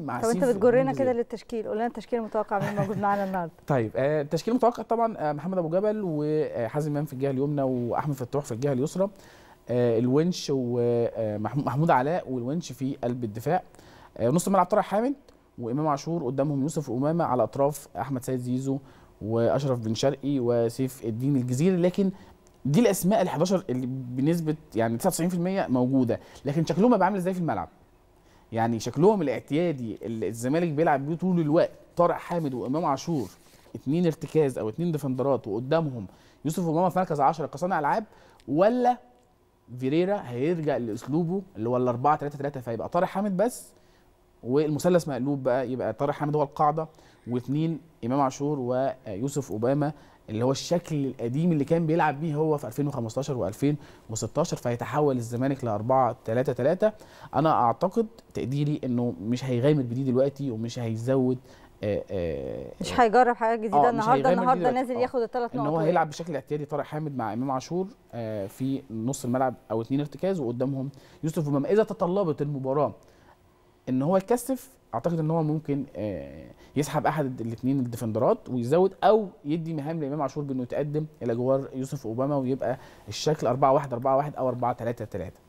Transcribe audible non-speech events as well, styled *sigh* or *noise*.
طب انت بتجرنا كده للتشكيل قول لنا التشكيل المتوقع من موجود معانا النهارده *laughs* طيب آه، التشكيل المتوقع طبعا آه، محمد ابو جبل وحازم امام في الجهه اليمنى واحمد فتوح في الجهه اليسرى آه، الونش ومحمود علاء والونش في قلب الدفاع نص الملعب طارق حامد وامام عاشور قدامهم يوسف امامه على اطراف احمد سيد زيزو واشرف بن شرقي وسيف الدين الجزيري لكن دي الاسماء ال 11 اللي بنسبه يعني 99% موجوده لكن شكلهم هيبقى عامل ازاي في الملعب يعني شكلهم الاعتيادي اللي الزمالك بيلعب بيه طول الوقت طارق حامد وامام عاشور اتنين ارتكاز او اتنين ديفندرات وقدامهم يوسف امام في مركز 10 كصانع العاب ولا فيريرا هيرجع لاسلوبه اللي هو ال 4 3 3 فيبقى طارق حامد بس والمثلث مقلوب بقى يبقى طارق حامد هو القاعده واثنين امام عاشور ويوسف اوباما اللي هو الشكل القديم اللي كان بيلعب بيه هو في 2015 و2016 فهيتحول الزمالك ل 4 3 3 انا اعتقد تقديري انه مش هيغامر بديه دلوقتي ومش هيزود آآ آه، آآ آه، مش هيجرب حاجه جديده آه، النهارده النهارده نازل ياخد الثلاث نقط ان هو هيلعب بشكل اعتيادي طارق حامد مع امام عاشور في نص الملعب او اثنين ارتكاز وقدامهم يوسف امام اذا تطلبت المباراه ان هو يكثف اعتقد ان هو ممكن آه، يسحب احد الاثنين الديفندرات ويزود او يدي مهام لامام عاشور بانه يتقدم الى جوار يوسف اوباما ويبقى الشكل 4 1 4 1 او 4 3 3